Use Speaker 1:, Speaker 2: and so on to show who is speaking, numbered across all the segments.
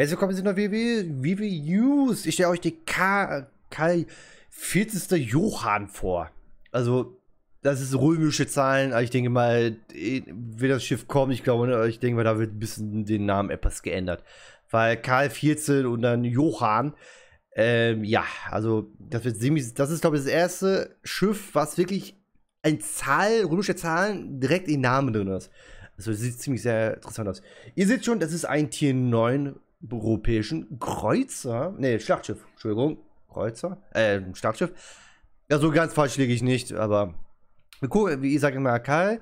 Speaker 1: Herzlich willkommen zu einer News. Ich stelle euch die K Kai 40. Johann vor. Also, das ist römische Zahlen. Also ich denke mal, eh, wird das Schiff kommen. Ich glaube, ne, ich denke mal, da wird ein bisschen den Namen etwas geändert. Weil Karl 14 und dann Johann. Ähm, ja, also, das wird ziemlich. Das ist, glaube ich, das erste Schiff, was wirklich ein Zahl, römische Zahlen direkt in Namen drin ist. Also sieht ziemlich sehr interessant aus. Ihr seht schon, das ist ein Tier 9 europäischen Kreuzer, nee, Schlachtschiff, Entschuldigung, Kreuzer, äh, Schlachtschiff. Ja, so ganz falsch liege ich nicht, aber cool, wie ich sage immer, Karl,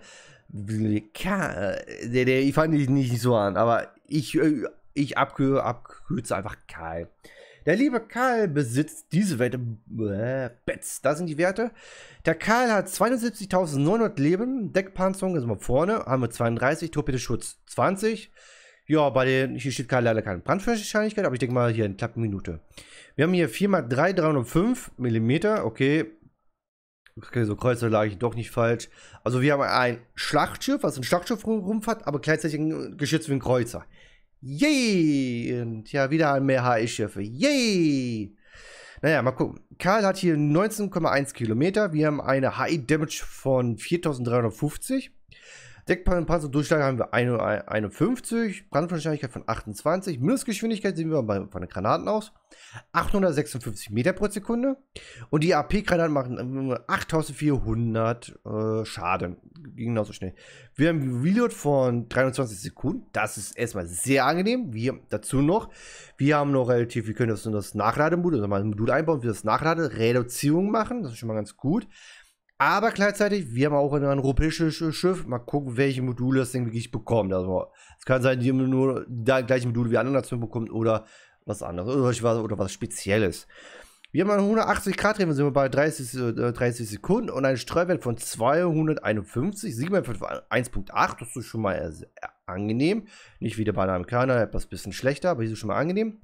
Speaker 1: Karl der, der, ich fand ihn nicht so an, aber ich, äh, ich abkür, abkürze einfach Karl. Der liebe Karl besitzt diese Werte, äh, Bets, da sind die Werte. Der Karl hat 72.900 Leben, Deckpanzerung ist mal vorne, haben wir 32, Torpedeschutz 20, ja, bei den, hier steht keine, leider keine Brandwahrscheinlichkeit, aber ich denke mal hier in knapp Minute. Wir haben hier 4x3, 305 mm, okay. Okay, so Kreuzer lag ich doch nicht falsch. Also wir haben ein Schlachtschiff, was ein Schlachtschiff rumfährt, aber gleichzeitig ein Geschütz wie ein Kreuzer. Yay! Und ja, wieder mehr HE-Schiffe. Yay! Naja, mal gucken. Karl hat hier 19,1 Kilometer. Wir haben eine High Damage von 4350. Deckpanzer Durchschlag haben wir 51, Brandwahrscheinlichkeit von 28, Mindestgeschwindigkeit sehen wir bei, von den Granaten aus, 856 Meter pro Sekunde und die AP-Granaten machen 8400 äh, Schaden, genauso schnell. Wir haben ein Reload von 23 Sekunden, das ist erstmal sehr angenehm, wir dazu noch, wir haben noch relativ, wir können das in das Nachlademodul, also mal ein Modul einbauen, wir das Nachladereduzierung machen, das ist schon mal ganz gut. Aber gleichzeitig, wir haben auch ein europäisches Schiff. Mal gucken, welche Module das Ding wirklich bekommt. Also, es kann sein, die haben nur da gleiche Module wie andere Nationen bekommt oder was anderes oder, oder was Spezielles. Wir haben eine 180 Grad Drehung, sind wir bei 30, äh, 30 Sekunden und einen Streuwert von 251, 1.8, das ist schon mal angenehm. Nicht wie der bei einem Amerikaner, etwas bisschen schlechter, aber hier ist schon mal angenehm.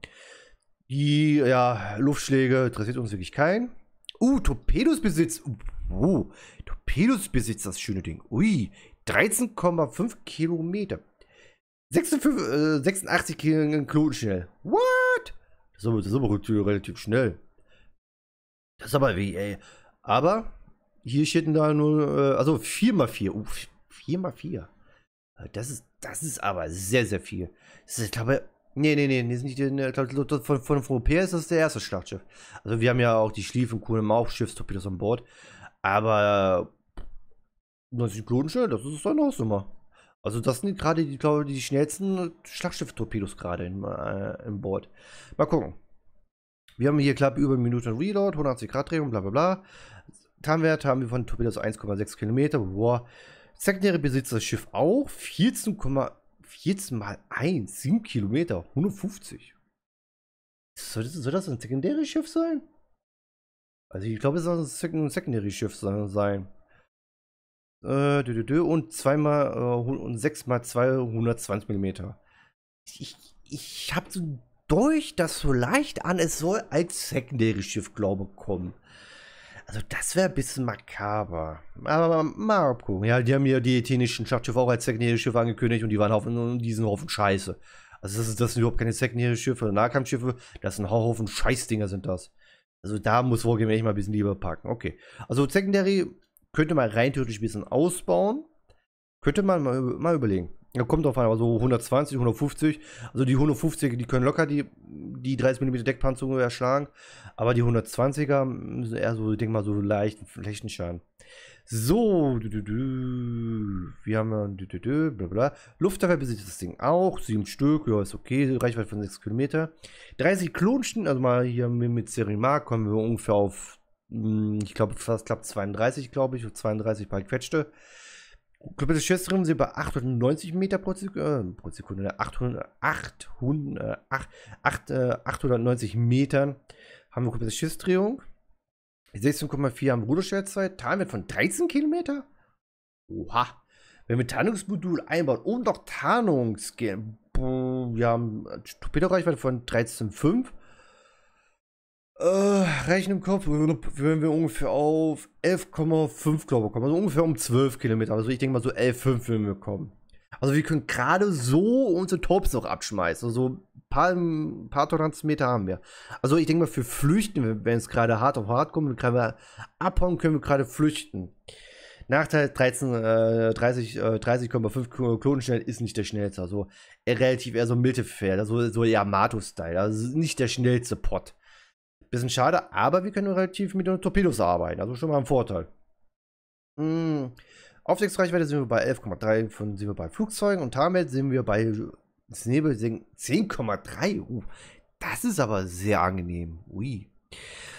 Speaker 1: Die ja, Luftschläge interessiert uns wirklich keinen. Uh, Torpedosbesitz. Oh, Torpedos besitzt das schöne Ding. Ui, 13,5 Kilometer. 56, äh, 86 Knoten schnell. What? Das ist, aber, das ist aber relativ schnell. Das ist aber wie, ey. Aber hier steht da nur, äh, also 4x4. Uff, 4x4. Äh, das ist, das ist aber sehr, sehr viel. Das ist, ich glaube, nee, nee, nee, das ist nicht, ich glaube, von, von, von Europäer ist das der erste Schlachtschiff. Also wir haben ja auch die Schliefen, Kuhn, Mauchschiffs, Torpedos an Bord. Aber 90 äh, Knotenschnell, das ist seine Hausnummer. Also das sind gerade die, glaube ich, die schnellsten schlagschiff torpedos gerade im, äh, im Board. Mal gucken. Wir haben hier knapp über eine Minute Reload, 180 Grad Drehung, bla bla bla. Tarnwert haben wir von Torpedos 1,6 Kilometer. Boah. Sekundäre besitzt das Schiff auch. 14,14 14 mal 1, 7 Kilometer, 150. Soll das, soll das ein sekundäres Schiff sein? Also ich glaube, es soll ein Secondary-Schiff sein. Äh, dü, dü, dü, und zweimal äh, und 6 mal 220 mm. Ich, ich habe so durch das so leicht an, es soll als Secondary-Schiff, glaube ich, kommen. Also das wäre ein bisschen makaber. Aber mal abgucken. Ja, die haben ja die ethnischen Schlachtschiffe auch als secondary Schiffe angekündigt und die waren auf diesen Haufen Scheiße. Also das, ist, das sind überhaupt keine secondary Schiffe. Nahkampfschiffe, das sind Haufen Scheißdinger sind das. Also da muss Wargaming echt mal ein bisschen lieber packen. Okay. Also Secondary könnte man rein theoretisch ein bisschen ausbauen. Könnte man mal, mal überlegen. Ja, kommt drauf an, aber so 120, 150. Also die 150, die können locker die, die 30 mm Deckpanzerung erschlagen. Aber die 120er müssen eher so, ich denke mal, so leichten Flächenschaden. So, wir haben blablabla. Luftwaffe besitzt das Ding auch. Sieben Stück, ja, ist okay. Reichweite von 6 Kilometer. 30 Klonstunden, also mal hier mit Serimark kommen wir ungefähr auf, hm, ich glaube, fast knapp 32, glaube ich, 32 bei Quetschte. Komplette Schiffsdrehung sind bei 890 Meter pro Sekunde, äh, pro Sekunde 800, 800, 8, 8, 890 Metern haben wir komplette Schiffsdrehung. 16,4 haben Ruderstellzeit. Tarnwert von 13 Kilometer? Oha. Wenn wir Tarnungsmodul einbauen und noch Tarnungs... Wir haben Torpedoreichweite von 13,5. Äh, rechnen im Kopf, würden wir ungefähr auf 11,5 glaube ich kommen. Also ungefähr um 12 Kilometer. Also ich denke mal so 11,5 würden wir kommen. Also wir können gerade so unsere Torps noch abschmeißen. Also paar, paar Toleranzmeter haben wir. Also ich denke mal, für Flüchten, wenn es gerade hart auf hart kommt, können wir abhauen, können wir gerade flüchten. Nachteil 13, äh, 30, äh, 30,5 Klonenschnell ist nicht der schnellste. Also äh, relativ eher so Mittelfeld, also so Yamato-Style. Also nicht der schnellste Pot. Bisschen schade, aber wir können relativ mit den Torpedos arbeiten. Also schon mal ein Vorteil. Mhm. Aufstiegsreichweite sind wir bei 11,3, von sind wir bei Flugzeugen und damit sind wir bei das Nebelsingen 10,3. Uh, das ist aber sehr angenehm. Ui.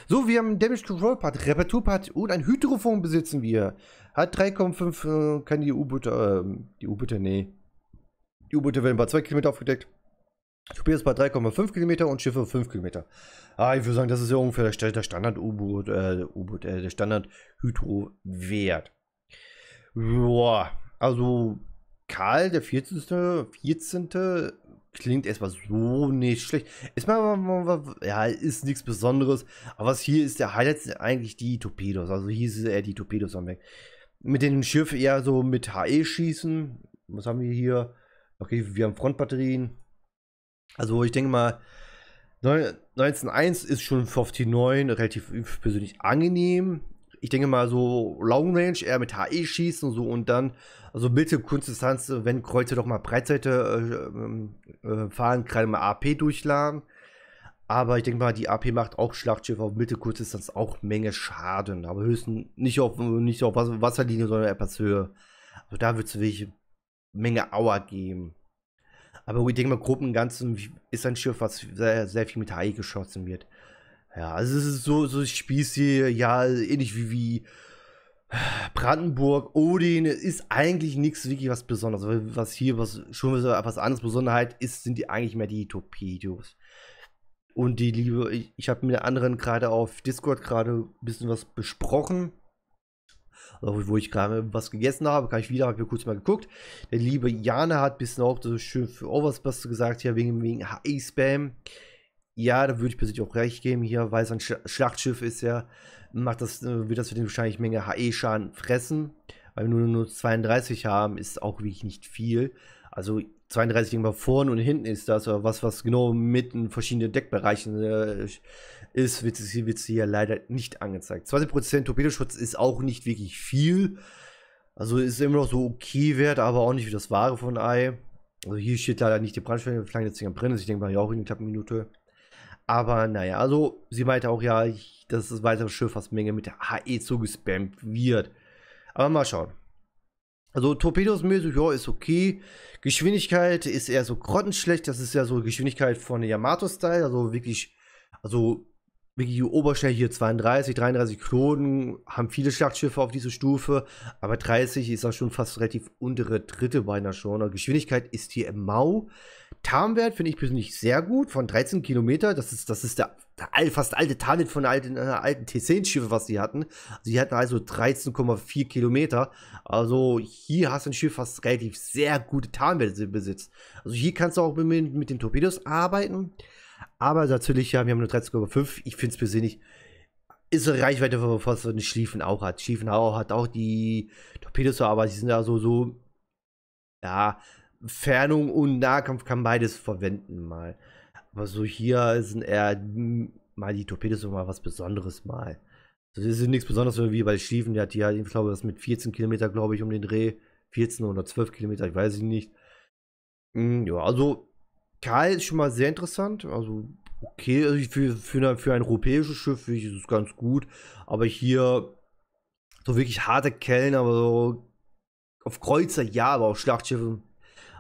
Speaker 1: So, wir haben Damage Control Part, Reparatur Part und ein Hydrofon besitzen wir. Hat 3,5, äh, kann die U-Boote, äh, die U-Boote, nee. Die U-Boote werden bei 2 Kilometer aufgedeckt. Spiel ist bei 3,5 Kilometer und Schiffe 5 Kilometer. Ah, ich würde sagen, das ist ja ungefähr der, der Standard-U-Boot, äh, U-Boot, äh, der Standard-Hydro-Wert. Boah, also Karl der 14. 14. klingt erstmal so nicht schlecht. Ist mal, ja, ist nichts Besonderes. Aber was hier ist, der Highlight sind eigentlich die Torpedos. Also hieß ist eher die Torpedos am Weg. Mit dem Schiff eher so mit HE schießen. Was haben wir hier? Okay, wir haben Frontbatterien. Also ich denke mal, 19.1 ist schon 59 relativ persönlich angenehm ich denke mal so Long Range, eher mit HE schießen und so und dann, also Bildschirmkunstdistanz, wenn Kreuze doch mal Breitseite äh, ähm, äh, fahren, gerade mal AP durchladen. Aber ich denke mal, die AP macht auch Schlachtschiffe auf Mitte kurz Mittelkurzdistanz auch Menge Schaden. Aber höchstens nicht auf, nicht auf Wasserlinie, sondern etwas höher. Also da wird es wirklich Menge Aua geben. Aber ich denke mal, Gruppen Ganzen ist ein Schiff, was sehr, sehr viel mit HE geschossen wird. Ja, also es ist so, so Spieße, ja, ähnlich wie, wie Brandenburg, Odin, ist eigentlich nichts wirklich was Besonderes. Was hier was schon was anderes Besonderheit ist, sind die eigentlich mehr die Torpedos. Und die Liebe, ich, ich habe mit anderen gerade auf Discord gerade ein bisschen was besprochen. wo ich gerade was gegessen habe, kann ich wieder, habe ich kurz mal geguckt. Der liebe Jana hat ein bisschen auch so schön für Overspass gesagt, ja, wegen, wegen HE-Spam. Ja, da würde ich persönlich auch recht geben hier, weil es ein Sch Schlachtschiff ist ja, macht das, äh, wird das für den wahrscheinlich Menge HE-Schaden fressen. Weil wir nur, nur 32 haben, ist auch wirklich nicht viel. Also 32 irgendwann vorne und hinten ist das, oder was, was genau mitten verschiedene Deckbereichen äh, ist, wird es hier, hier leider nicht angezeigt. 20% Torpedoschutz ist auch nicht wirklich viel. Also ist immer noch so okay wert, aber auch nicht wie das wahre von Ei. Also hier steht leider nicht die Brandschwelle, wir Flaggen jetzt hier am Brennen, ich denke mal ja auch in der Minute. Aber naja, also sie meinte auch ja, dass das weitere Schiff, was Menge mit der HE zugespammt wird. Aber mal schauen. Also torpedosmäßig, ja, ist okay. Geschwindigkeit ist eher so grottenschlecht. Das ist ja so Geschwindigkeit von Yamato-Style. Also wirklich, also BGU Oberstell hier 32, 33 Klonen, haben viele Schlachtschiffe auf dieser Stufe, aber 30 ist auch schon fast relativ untere dritte beinahe schon. Geschwindigkeit ist hier im Mau. Tarnwert finde ich persönlich sehr gut, von 13 Kilometer, das ist, das ist der, der fast alte Tarnit von alten, äh, alten t 10 schiffen was sie hatten. Sie hatten also 13,4 Kilometer, also hier hast du ein Schiff, was relativ sehr gute Tarnwerte besitzt. Also hier kannst du auch mit, mit den Torpedos arbeiten, aber natürlich, ja, wir haben nur 13,5. Ich finde es persönlich, ist eine Reichweite von Force und Schliefen auch hat. Schliefen auch, hat auch die Torpedos, aber sie sind ja so, so, ja, Fernung und Nahkampf kann beides verwenden mal. Aber so hier sind eher mal die Torpedos mal was Besonderes mal. Das ist nichts Besonderes wie bei Schliefen, der hat hier, halt, ich glaube, das mit 14 Kilometer, glaube ich, um den Dreh. 14 oder 12 Kilometer, ich weiß nicht. Hm, ja, also Karl ist schon mal sehr interessant. Also, okay, also für, für, für ein europäisches Schiff finde ich ist es ganz gut. Aber hier so wirklich harte Kellen, aber so auf Kreuzer ja, aber auf Schlachtschiffen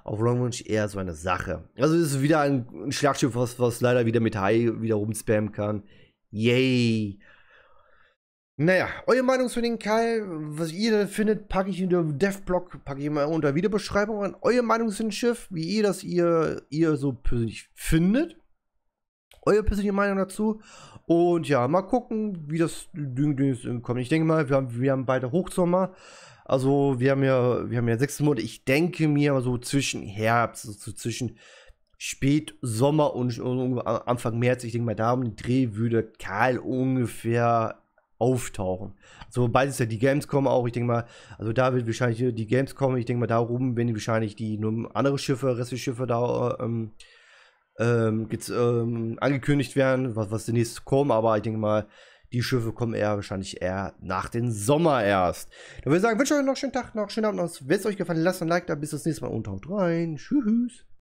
Speaker 1: auf Long Range eher so eine Sache. Also es ist wieder ein, Schlachtschiff, was, was leider wieder mit High wieder rumspammen kann. Yay! Naja, eure Meinung zu den Kai, was ihr da findet, packe ich in der Dev-Blog, packe ich mal unter Videobeschreibung an. Eure Meinung zu dem Schiff, wie ihr das ihr, ihr so persönlich findet. Eure persönliche Meinung dazu. Und ja, mal gucken, wie das Ding, Ding kommt. Ich denke mal, wir haben, wir haben beide Hochsommer. Also wir haben ja, wir haben ja sechs Monate. Ich denke mir so zwischen Herbst, so also zwischen Spätsommer und, und, Anfang März. Ich denke mal, da um den Dreh würde Karl ungefähr auftauchen. Also wobei ist ja die Gamescom auch, ich denke mal, also da wird wahrscheinlich äh, die Gamescom, ich denke mal, darum werden wahrscheinlich die nur andere Schiffe, restliche Schiffe da äh, ähm, ähm, ähm, angekündigt werden, was, was demnächst kommen, aber ich denke mal, die Schiffe kommen eher wahrscheinlich eher nach dem Sommer erst. Dann würde ich sagen, wünsche euch noch einen schönen Tag, noch einen schönen Abend. Wenn es euch gefallen, hat, lasst ein Like da. Bis das nächste Mal und haut rein. Tschüss.